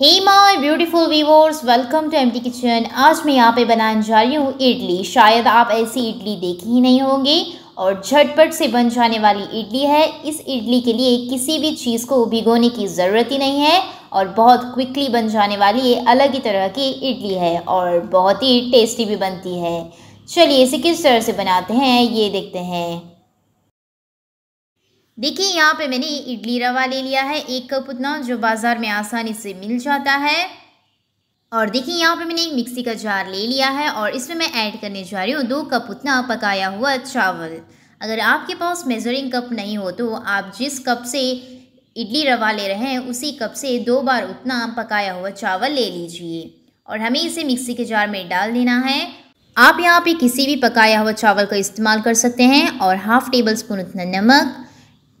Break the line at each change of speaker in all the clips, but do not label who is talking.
hey my beautiful viewers welcome to T kitchen आज मैं यहाँ पे बनाने जा रही हूँ इडली शायद आप ऐसी इडली देखी ही नहीं होंगी और झटपट से बन जाने वाली इडली है इस इडली के लिए किसी भी चीज़ को भिगोने की ज़रूरत ही नहीं है और बहुत क्विकली बन जाने वाली ये अलग ही तरह की इडली है और बहुत ही टेस्टी भी बनती है चलिए इसे किस तरह से बनाते हैं ये देखते हैं देखिए यहाँ पे मैंने इडली रवा ले लिया है एक कप उतना जो बाज़ार में आसानी से मिल जाता है और देखिए यहाँ पे मैंने एक मिक्सी का जार ले लिया है और इसमें मैं ऐड करने जा रही हूँ दो कप उतना पकाया हुआ चावल अगर आपके पास मेज़रिंग कप नहीं हो तो आप जिस कप से इडली रवा ले रहे हैं उसी कप से दो बार उतना पकाया हुआ चावल ले लीजिए और हमें इसे मिक्सी के जार में डाल देना है आप यहाँ पे किसी भी पकाया हुआ चावल का इस्तेमाल कर सकते हैं और हाफ़ टेबल स्पून उतना नमक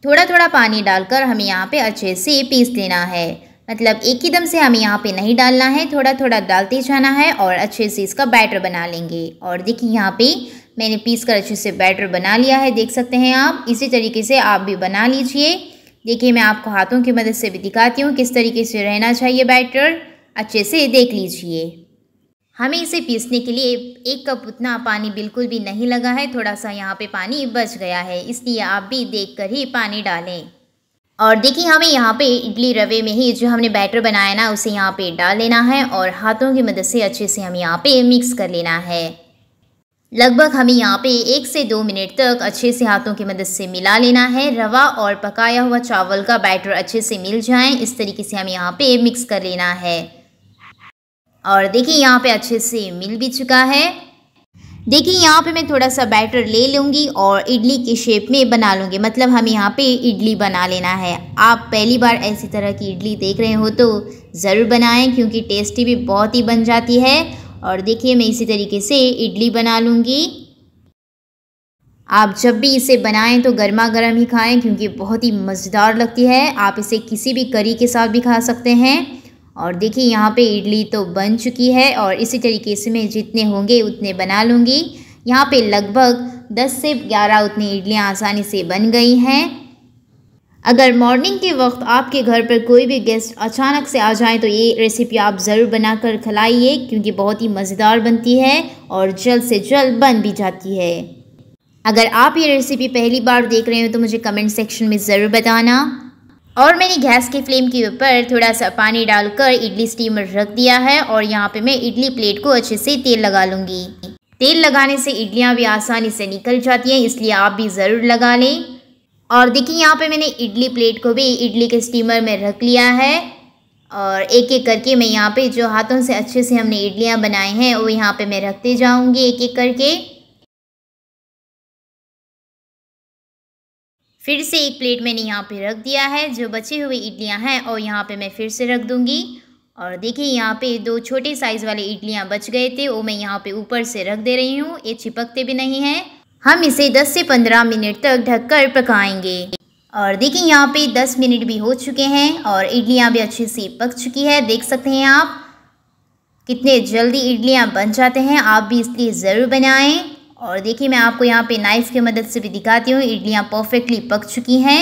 थोड़ा थोड़ा पानी डालकर हमें यहाँ पे अच्छे से पीस लेना है मतलब एक ही दम से हमें यहाँ पे नहीं डालना है थोड़ा थोड़ा डालते जाना है और अच्छे से इसका बैटर बना लेंगे और देखिए यहाँ पे मैंने पीस कर अच्छे से बैटर बना लिया है देख सकते हैं आप इसी तरीके से आप भी बना लीजिए देखिए मैं आपको हाथों की मदद से भी दिखाती हूँ किस तरीके से रहना चाहिए बैटर अच्छे से देख लीजिए हमें इसे पीसने के लिए एक कप उतना पानी बिल्कुल भी नहीं लगा है थोड़ा सा यहाँ पे पानी बच गया है इसलिए आप भी देखकर ही पानी डालें और देखिए हमें यहाँ पे इडली रवे में ही जो हमने बैटर बनाया ना उसे यहाँ पे डाल लेना है और हाथों की मदद से अच्छे से हमें यहाँ पे मिक्स कर लेना है लगभग हमें यहाँ पे एक से दो मिनट तक अच्छे से हाथों की मदद से मिला लेना है रवा और पकाया हुआ चावल का बैटर अच्छे से मिल जाए इस तरीके से हमें यहाँ पे मिक्स कर लेना है और देखिए यहाँ पे अच्छे से मिल भी चुका है देखिए यहाँ पे मैं थोड़ा सा बैटर ले लूँगी और इडली के शेप में बना लूँगी मतलब हम यहाँ पे इडली बना लेना है आप पहली बार ऐसी तरह की इडली देख रहे हो तो ज़रूर बनाएं क्योंकि टेस्टी भी बहुत ही बन जाती है और देखिए मैं इसी तरीके से इडली बना लूँगी आप जब भी इसे बनाएं तो गर्मा गर्म ही खाएँ क्योंकि बहुत ही मज़ेदार लगती है आप इसे किसी भी करी के साथ भी खा सकते हैं और देखिए यहाँ पे इडली तो बन चुकी है और इसी तरीके से मैं जितने होंगे उतने बना लूँगी यहाँ पे लगभग 10 से 11 उतनी इडलियाँ आसानी से बन गई हैं अगर मॉर्निंग के वक्त आपके घर पर कोई भी गेस्ट अचानक से आ जाए तो ये रेसिपी आप ज़रूर बनाकर खिलाइए क्योंकि बहुत ही मज़ेदार बनती है और जल्द से जल्द बन भी जाती है अगर आप ये रेसिपी पहली बार देख रहे हो तो मुझे कमेंट सेक्शन में ज़रूर बताना और मैंने गैस की फ्लेम के ऊपर थोड़ा सा पानी डालकर इडली स्टीमर रख दिया है और यहाँ पे मैं इडली प्लेट को अच्छे से तेल लगा लूँगी तेल लगाने से इडलियाँ भी आसानी से निकल जाती हैं इसलिए आप भी ज़रूर लगा लें और देखिए यहाँ पे मैंने इडली प्लेट को भी इडली के स्टीमर में रख लिया है और एक एक करके मैं यहाँ पे जो हाथों से अच्छे से हमने इडलियाँ बनाए हैं वो यहाँ पे मैं रखते जाऊँगी एक एक करके फिर से एक प्लेट मैंने यहाँ पे रख दिया है जो बचे हुए इडलियाँ हैं और यहाँ पे मैं फिर से रख दूँगी और देखिए यहाँ पे दो छोटे साइज़ वाले इडलियाँ बच गए थे वो मैं यहाँ पे ऊपर से रख दे रही हूँ ये चिपकते भी नहीं हैं हम इसे 10 से 15 मिनट तक ढककर पकाएंगे और देखिए यहाँ पे 10 मिनट भी हो चुके हैं और इडलियाँ भी अच्छे से पक चुकी है देख सकते हैं आप कितने जल्दी इडलियाँ बन जाते हैं आप भी इसलिए ज़रूर बनाएँ और देखिए मैं आपको यहाँ पे नाइफ़ की मदद से भी दिखाती हूँ इडलियाँ परफेक्टली पक चुकी हैं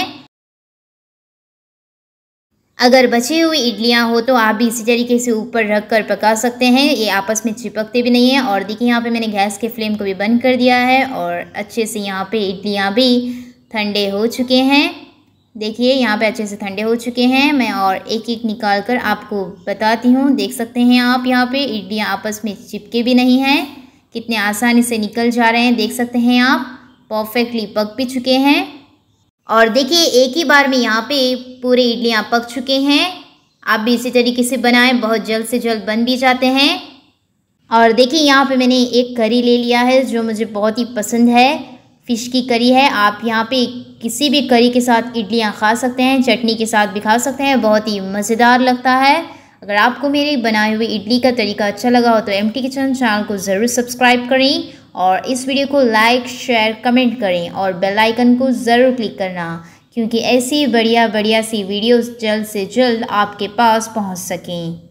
अगर बची हुई इडलियाँ हो तो आप भी इसी तरीके से ऊपर रख कर पका सकते हैं ये आपस में चिपकते भी नहीं हैं और देखिए यहाँ पे मैंने गैस के फ्लेम को भी बंद कर दिया है और अच्छे से यहाँ पे इडलियाँ भी ठंडे हो चुके हैं देखिए यहाँ पे अच्छे से ठंडे हो चुके हैं मैं और एक एक निकाल कर आपको बताती हूँ देख सकते हैं आप यहाँ पर इडलियाँ आपस में चिपके भी नहीं हैं कितने आसानी से निकल जा रहे हैं देख सकते हैं आप परफेक्टली पक भी चुके हैं और देखिए एक ही बार में यहाँ पे पूरे इडलियाँ पक चुके हैं आप भी इसी तरीके से बनाएं बहुत जल्द से जल्द बन भी जाते हैं और देखिए यहाँ पे मैंने एक करी ले लिया है जो मुझे बहुत ही पसंद है फ़िश की करी है आप यहाँ पे किसी भी करी के साथ इडलियाँ खा सकते हैं चटनी के साथ भी खा सकते हैं बहुत ही मज़ेदार लगता है अगर आपको मेरी बनाई हुई इडली का तरीका अच्छा लगा हो तो एम टी किचन चैनल को ज़रूर सब्सक्राइब करें और इस वीडियो को लाइक शेयर कमेंट करें और बेल आइकन को ज़रूर क्लिक करना क्योंकि ऐसी बढ़िया बढ़िया सी वीडियोस जल्द से जल्द आपके पास पहुंच सकें